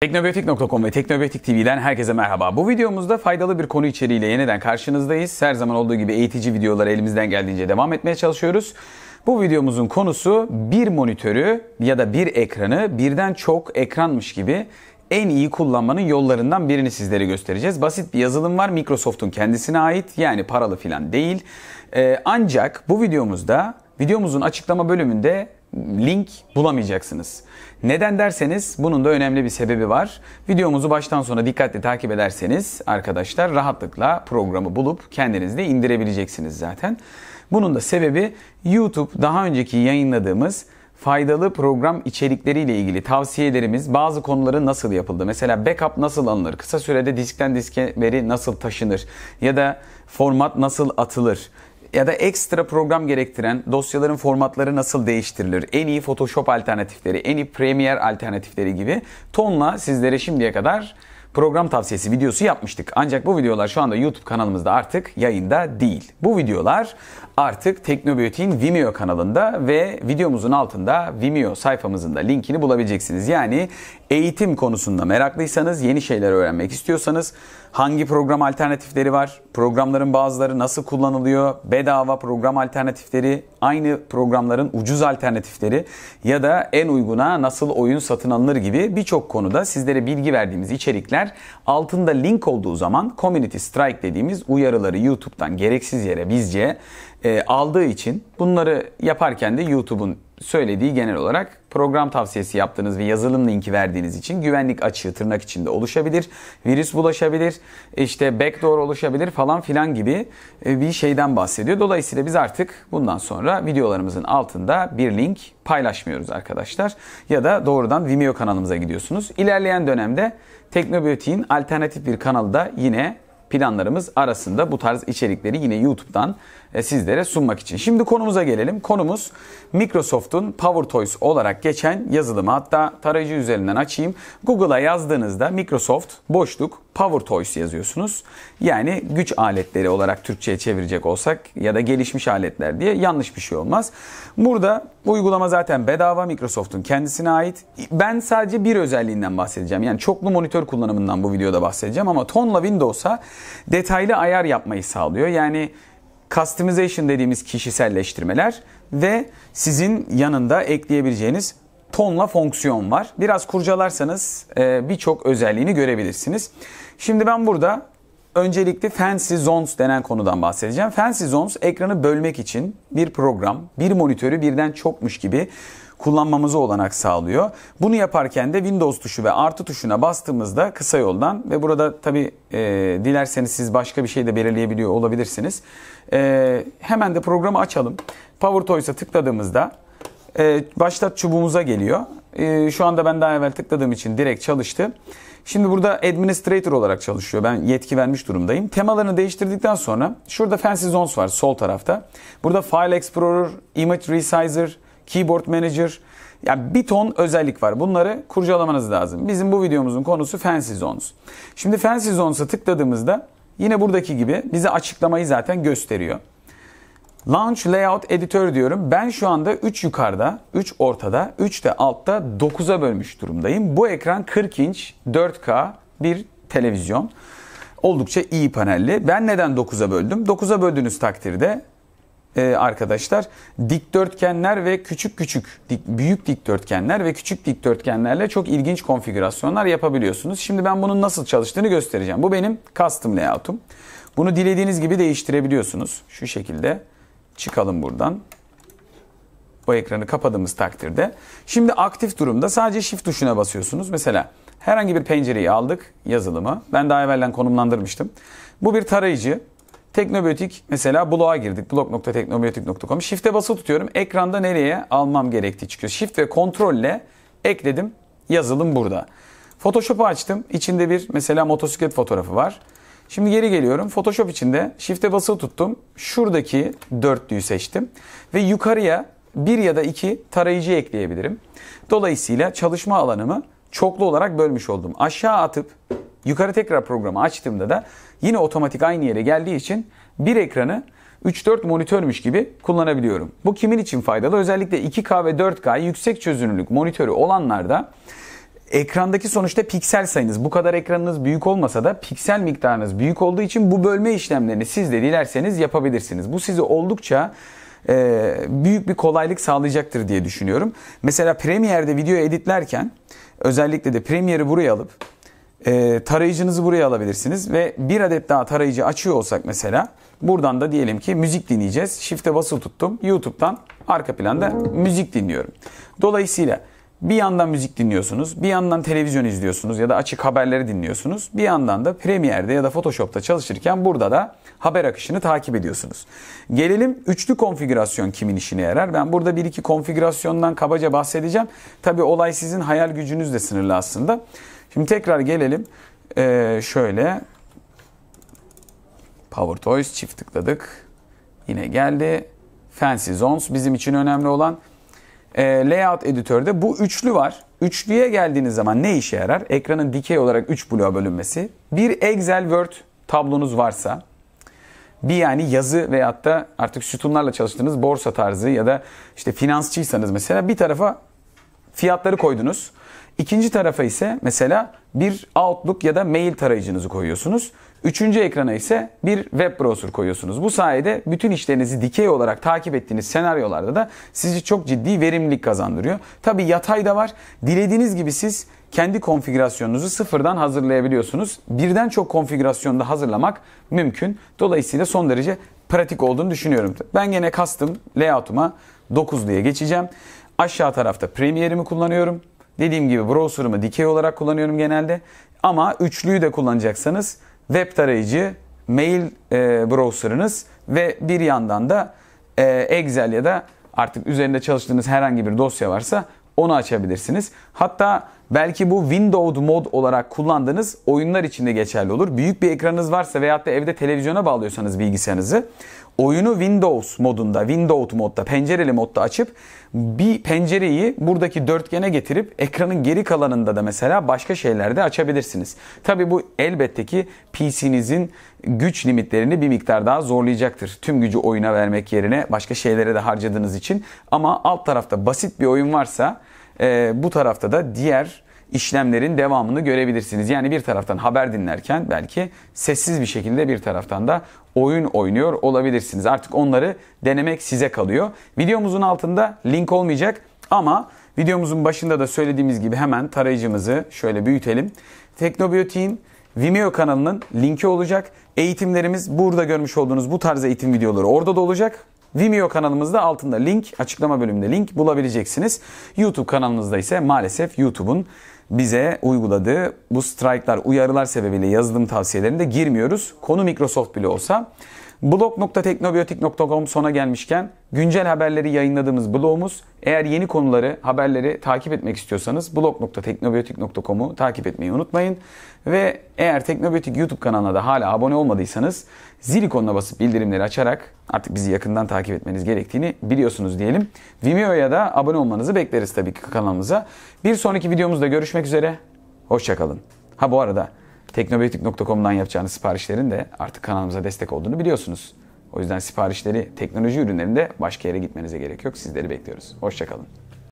Teknobiyotik.com ve Teknobiyotik TV'den herkese merhaba. Bu videomuzda faydalı bir konu içeriğiyle yeniden karşınızdayız. Her zaman olduğu gibi eğitici videolara elimizden geldiğince devam etmeye çalışıyoruz. Bu videomuzun konusu bir monitörü ya da bir ekranı birden çok ekranmış gibi en iyi kullanmanın yollarından birini sizlere göstereceğiz. Basit bir yazılım var Microsoft'un kendisine ait yani paralı filan değil. Ee, ancak bu videomuzda videomuzun açıklama bölümünde link bulamayacaksınız. Neden derseniz bunun da önemli bir sebebi var. Videomuzu baştan sona dikkatle takip ederseniz arkadaşlar rahatlıkla programı bulup kendiniz de indirebileceksiniz zaten. Bunun da sebebi YouTube daha önceki yayınladığımız faydalı program içerikleriyle ilgili tavsiyelerimiz, bazı konuların nasıl yapıldı? Mesela backup nasıl alınır? Kısa sürede diskten diske veri nasıl taşınır? Ya da format nasıl atılır? ya da ekstra program gerektiren dosyaların formatları nasıl değiştirilir? En iyi Photoshop alternatifleri, en iyi Premiere alternatifleri gibi tonla sizlere şimdiye kadar program tavsiyesi videosu yapmıştık. Ancak bu videolar şu anda YouTube kanalımızda artık yayında değil. Bu videolar artık Teknobiyotik'in Vimeo kanalında ve videomuzun altında Vimeo sayfamızın da linkini bulabileceksiniz. Yani eğitim konusunda meraklıysanız, yeni şeyler öğrenmek istiyorsanız Hangi program alternatifleri var? Programların bazıları nasıl kullanılıyor? Bedava program alternatifleri, aynı programların ucuz alternatifleri ya da en uyguna nasıl oyun satın alınır gibi birçok konuda sizlere bilgi verdiğimiz içerikler altında link olduğu zaman Community Strike dediğimiz uyarıları YouTube'dan gereksiz yere bizce e, aldığı için bunları yaparken de YouTube'un söylediği genel olarak program tavsiyesi yaptığınız ve yazılım linki verdiğiniz için güvenlik açığı tırnak içinde oluşabilir. Virüs bulaşabilir, işte backdoor oluşabilir falan filan gibi e, bir şeyden bahsediyor. Dolayısıyla biz artık bundan sonra videolarımızın altında bir link paylaşmıyoruz arkadaşlar. Ya da doğrudan Vimeo kanalımıza gidiyorsunuz. İlerleyen dönemde Teknobiyotik'in alternatif bir kanalı da yine planlarımız arasında bu tarz içerikleri yine YouTube'dan e, sizlere sunmak için. Şimdi konumuza gelelim. Konumuz Microsoft'un Power Toys olarak geçen yazılımı. Hatta tarayıcı üzerinden açayım. Google'a yazdığınızda Microsoft boşluk Power Toys yazıyorsunuz. Yani güç aletleri olarak Türkçe'ye çevirecek olsak ya da gelişmiş aletler diye yanlış bir şey olmaz. Burada bu uygulama zaten bedava Microsoft'un kendisine ait. Ben sadece bir özelliğinden bahsedeceğim. Yani çoklu monitör kullanımından bu videoda bahsedeceğim ama tonla Windows'a detaylı ayar yapmayı sağlıyor. Yani customization dediğimiz kişiselleştirmeler ve sizin yanında ekleyebileceğiniz tonla fonksiyon var. Biraz kurcalarsanız e, birçok özelliğini görebilirsiniz. Şimdi ben burada öncelikle Fancy Zones denen konudan bahsedeceğim. Fancy Zones ekranı bölmek için bir program, bir monitörü birden çokmuş gibi Kullanmamızı olanak sağlıyor. Bunu yaparken de Windows tuşu ve artı tuşuna bastığımızda kısa yoldan ve burada tabi e, dilerseniz siz başka bir şey de belirleyebiliyor olabilirsiniz. E, hemen de programı açalım. PowerToys'a tıkladığımızda e, başlat çubuğumuza geliyor. E, şu anda ben daha evvel tıkladığım için direkt çalıştı. Şimdi burada administrator olarak çalışıyor. Ben yetki vermiş durumdayım. Temalarını değiştirdikten sonra şurada Fancy Zones var sol tarafta. Burada File Explorer, Image Resizer, Keyboard Manager. Yani bir ton özellik var. Bunları kurcalamanız lazım. Bizim bu videomuzun konusu Fancy Zones. Şimdi Fancy Zones'a tıkladığımızda yine buradaki gibi bize açıklamayı zaten gösteriyor. Launch Layout Editor diyorum. Ben şu anda 3 yukarıda, 3 ortada, 3 de altta 9'a bölmüş durumdayım. Bu ekran 40 inç 4K bir televizyon. Oldukça iyi panelli. Ben neden 9'a böldüm? 9'a böldüğünüz takdirde e, arkadaşlar dikdörtgenler ve küçük küçük dik, büyük dikdörtgenler ve küçük dikdörtgenlerle çok ilginç konfigürasyonlar yapabiliyorsunuz. Şimdi ben bunun nasıl çalıştığını göstereceğim. Bu benim custom layout'um. Bunu dilediğiniz gibi değiştirebiliyorsunuz. Şu şekilde çıkalım buradan. Bu ekranı kapadığımız takdirde. Şimdi aktif durumda sadece shift tuşuna basıyorsunuz. Mesela herhangi bir pencereyi aldık yazılımı. Ben daha evvelden konumlandırmıştım. Bu bir tarayıcı. Teknobiyotik mesela bloğa girdik. blog.teknobiyotik.com. Shift'e basılı tutuyorum. Ekranda nereye almam gerektiği çıkıyor. Shift ve kontrolle ekledim. Yazılım burada. Photoshop'u açtım. İçinde bir mesela motosiklet fotoğrafı var. Şimdi geri geliyorum. Photoshop içinde Shift'e basılı tuttum. Şuradaki dörtlüyü seçtim. Ve yukarıya bir ya da iki tarayıcı ekleyebilirim. Dolayısıyla çalışma alanımı çoklu olarak bölmüş oldum. Aşağı atıp Yukarı tekrar programı açtığımda da yine otomatik aynı yere geldiği için bir ekranı 3-4 monitörmüş gibi kullanabiliyorum. Bu kimin için faydalı? Özellikle 2K ve 4K yüksek çözünürlük monitörü olanlarda ekrandaki sonuçta piksel sayınız bu kadar ekranınız büyük olmasa da piksel miktarınız büyük olduğu için bu bölme işlemlerini siz de dilerseniz yapabilirsiniz. Bu sizi oldukça e, büyük bir kolaylık sağlayacaktır diye düşünüyorum. Mesela Premiere'de video editlerken özellikle de Premiere'i buraya alıp e, tarayıcınızı buraya alabilirsiniz ve bir adet daha tarayıcı açıyor olsak mesela buradan da diyelim ki müzik dinleyeceğiz. Shift'e basılı tuttum. YouTube'dan arka planda müzik dinliyorum. Dolayısıyla bir yandan müzik dinliyorsunuz, bir yandan televizyon izliyorsunuz ya da açık haberleri dinliyorsunuz. Bir yandan da Premiere'de ya da Photoshop'ta çalışırken burada da haber akışını takip ediyorsunuz. Gelelim üçlü konfigürasyon kimin işine yarar? Ben burada bir iki konfigürasyondan kabaca bahsedeceğim. Tabi olay sizin hayal gücünüzle sınırlı aslında. Şimdi tekrar gelelim. Ee, şöyle Power Toys çift tıkladık. Yine geldi. Fancy Zones bizim için önemli olan. E, layout editörde bu üçlü var. Üçlüye geldiğiniz zaman ne işe yarar? Ekranın dikey olarak 3 bloğa bölünmesi. Bir Excel Word tablonuz varsa bir yani yazı veyahut da artık sütunlarla çalıştığınız borsa tarzı ya da işte finansçıysanız mesela bir tarafa fiyatları koydunuz. İkinci tarafa ise mesela bir Outlook ya da mail tarayıcınızı koyuyorsunuz. Üçüncü ekrana ise bir web browser koyuyorsunuz. Bu sayede bütün işlerinizi dikey olarak takip ettiğiniz senaryolarda da sizi çok ciddi verimlilik kazandırıyor. Tabi yatay da var. Dilediğiniz gibi siz kendi konfigürasyonunuzu sıfırdan hazırlayabiliyorsunuz. Birden çok konfigürasyonda hazırlamak mümkün. Dolayısıyla son derece pratik olduğunu düşünüyorum. Ben gene custom layout'uma 9 diye geçeceğim. Aşağı tarafta Premiere'imi kullanıyorum. Dediğim gibi browser'ımı dikey olarak kullanıyorum genelde. Ama üçlüyü de kullanacaksanız web tarayıcı, mail e, browser'ınız ve bir yandan da e, Excel ya da artık üzerinde çalıştığınız herhangi bir dosya varsa onu açabilirsiniz. Hatta Belki bu Windows mod olarak kullandığınız oyunlar için de geçerli olur. Büyük bir ekranınız varsa veyahut da evde televizyona bağlıyorsanız bilgisayarınızı oyunu Windows modunda, Windows modda, pencereli modda açıp bir pencereyi buradaki dörtgene getirip ekranın geri kalanında da mesela başka şeyler de açabilirsiniz. Tabi bu elbette ki PC'nizin güç limitlerini bir miktar daha zorlayacaktır. Tüm gücü oyuna vermek yerine başka şeylere de harcadığınız için. Ama alt tarafta basit bir oyun varsa e, bu tarafta da diğer işlemlerin devamını görebilirsiniz. Yani bir taraftan haber dinlerken belki sessiz bir şekilde bir taraftan da oyun oynuyor olabilirsiniz. Artık onları denemek size kalıyor. Videomuzun altında link olmayacak ama videomuzun başında da söylediğimiz gibi hemen tarayıcımızı şöyle büyütelim. Teknobiyotik'in Vimeo kanalının linki olacak. Eğitimlerimiz burada görmüş olduğunuz bu tarz eğitim videoları orada da olacak. Vimeo kanalımızda altında link, açıklama bölümünde link bulabileceksiniz. YouTube kanalımızda ise maalesef YouTube'un bize uyguladığı bu strike'lar, uyarılar sebebiyle yazılım tavsiyelerinde girmiyoruz. Konu Microsoft bile olsa. Blog.teknobiyotik.com sona gelmişken güncel haberleri yayınladığımız blogumuz. Eğer yeni konuları, haberleri takip etmek istiyorsanız blog.teknobiyotik.com'u takip etmeyi unutmayın. Ve eğer Teknobiyotik YouTube kanalına da hala abone olmadıysanız zil ikonuna basıp bildirimleri açarak artık bizi yakından takip etmeniz gerektiğini biliyorsunuz diyelim. Vimeo'ya da abone olmanızı bekleriz tabii ki kanalımıza. Bir sonraki videomuzda görüşmek üzere. Hoşçakalın. Ha bu arada teknobiyotik.com'dan yapacağınız siparişlerin de artık kanalımıza destek olduğunu biliyorsunuz. O yüzden siparişleri teknoloji ürünlerinde başka yere gitmenize gerek yok. Sizleri bekliyoruz. Hoşçakalın.